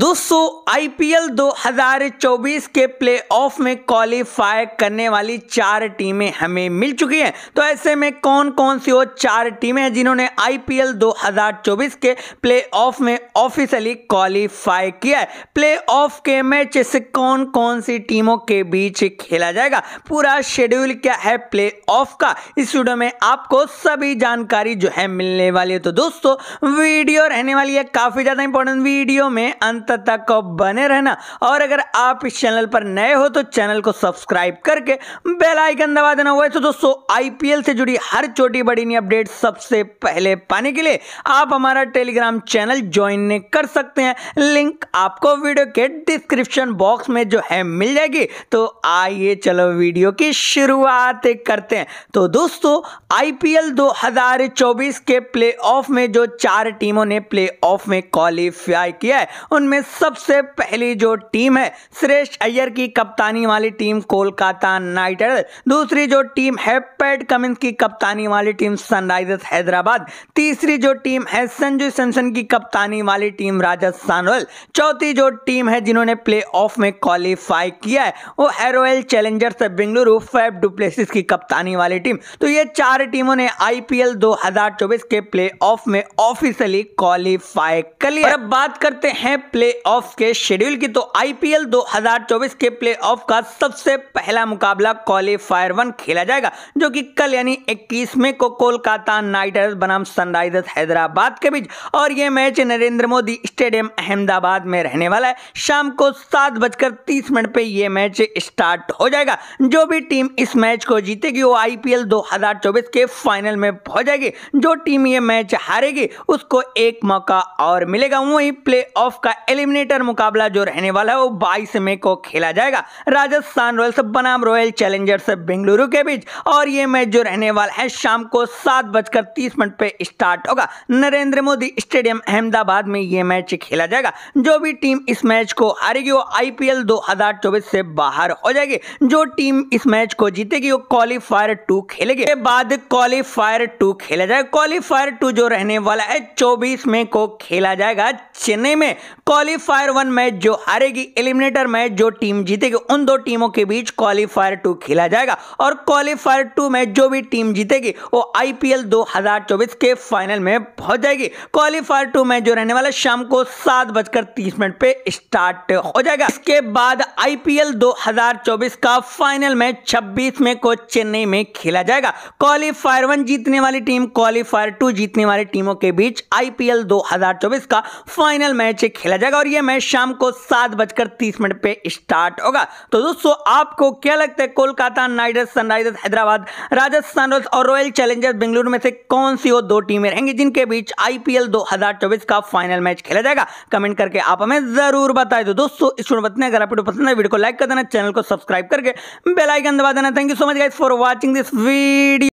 दोस्तों आईपीएल 2024 के प्लेऑफ में क्वालिफाई करने वाली चार टीमें हमें मिल चुकी हैं तो ऐसे में कौन कौन सी वो चार टीमें हैं जिन्होंने आईपीएल 2024 के प्लेऑफ में ऑफिशियली क्वालिफाई किया है प्लेऑफ के मैच से कौन कौन सी टीमों के बीच खेला जाएगा पूरा शेड्यूल क्या है प्लेऑफ का इस वीडियो में आपको सभी जानकारी जो है मिलने वाली है तो दोस्तों वीडियो रहने वाली है काफ़ी ज़्यादा इंपॉर्टेंट वीडियो में अंत अंत तक बने रहना और अगर आप इस चैनल पर नए हो तो चैनल को सब्सक्राइब करके बेल आइकन दबा देना वैसे दोस्तों आईपीएल से जुड़ी हर छोटी बड़ी नई अपडेट सबसे पहले पाने के लिए आप हमारा टेलीग्राम चैनल ज्वाइन कर सकते हैं लिंक आपको वीडियो के डिस्क्रिप्शन बॉक्स में जो है मिल जाएगी तो आइए चलो वीडियो की शुरुआत करते हैं तो दोस्तों आईपीएल 2024 के प्लेऑफ में जो चार टीमों ने प्लेऑफ में क्वालिफाई किया है उनमें में सबसे पहली जो टीम है श्रेष्ठ अय्यर की कप्तानी वाली टीम कोलकाता नाइट राइडर्स दूसरी जो टीम है पैट कमिंस की कप्तानी वाली टीम सनराइजर्स हैदराबाद तीसरी जो टीम है संजू सैमसन की कप्तानी वाली टीम राजस्थान रॉयल चौथी जो टीम है जिन्होंने प्ले ऑफ में क्वालिफाई किया है वो है Royal Challengers Bengaluru Faf du Plessis की कप्तानी वाली टीम तो ये चार टीमों ने आईपीएल 2024 के प्ले ऑफ में ऑफिशियली क्वालिफाई कर लिया अब बात करते हैं प्ले प्ले ऑफ के शेड्यूल की तो आईपीएल 2024 के प्ले ऑफ का सबसे पहला मुकाबला क्वालिफायर वन खेला जाएगा जो कि कल यानी 21 मई को कोलकाता नाइट राइडर्स बनाम सनराइजर्स हैदराबाद के बीच और ये मैच नरेंद्र मोदी स्टेडियम अहमदाबाद में रहने वाला है शाम को सात बजकर तीस मिनट पर यह मैच स्टार्ट हो जाएगा जो भी टीम इस मैच को जीतेगी वो आईपीएल 2024 के फाइनल में पहुंच जाएगी जो टीम ये मैच हारेगी उसको एक मौका और मिलेगा वही प्ले ऑफ का एलिमिनेटर मुकाबला जो रहने वाला है वो बाईस मई को खेला जाएगा राजस्थान रॉयल्स बनाम रॉयल चैलेंजर्स बेंगलुरु के बीच और ये मैच जो रहने वाला है शाम को सात बजकर तीस मिनट पे स्टार्ट होगा नरेंद्र मोदी स्टेडियम अहमदाबाद में ये मैच खेला जाएगा जो भी टीम इस मैच को हारेगी वो आईपीएल दो से बाहर हो जाएगी जो टीम इस मैच को जीतेगी वो क्वालिफायर टू खेलेगी बाद क्वालिफायर टू खेला जाएगा क्वालिफायर टू जो रहने वाला है चौबीस मई को खेला जाएगा चेन्नई में क्वालिफायर वन मैच जो हारेगी एलिमिनेटर मैच जो टीम जीतेगी उन दो टीमों के बीच क्वालिफायर टू खेला जाएगा और क्वालिफायर टू मैच जो भी टीम जीतेगी वो आईपीएल 2024 के फाइनल में पहुंच जाएगी क्वालिफायर टू मैच जो रहने वाला शाम को सात बजकर तीस मिनट पे स्टार्ट हो जाएगा इसके बाद आईपीएल 2024 का फाइनल मैच छब्बीस में को चेन्नई में खेला जाएगा क्वालिफायर वन जीतने वाली टीम क्वालिफायर टू जीतने वाली टीमों के बीच आईपीएल दो का फाइनल मैच खेला जाएगा जाएगा और ये मैच शाम को सात बजकर तीस मिनट पे स्टार्ट होगा तो दोस्तों आपको क्या लगता है Kolkata Knighters Sunrisers Hyderabad Rajasthan Royals और रॉयल चैलेंजर्स बेंगलुरु में से कौन सी वो दो टीमें रहेंगी जिनके बीच आईपीएल 2024 का फाइनल मैच खेला जाएगा कमेंट करके आप हमें जरूर बताए दो तो दोस्तों स्टूडेंट बताने अगर आपको पसंद है वीडियो को लाइक कर देना चैनल को सब्सक्राइब करके बेलाइकन दबा देना thank you so much guys for watching this video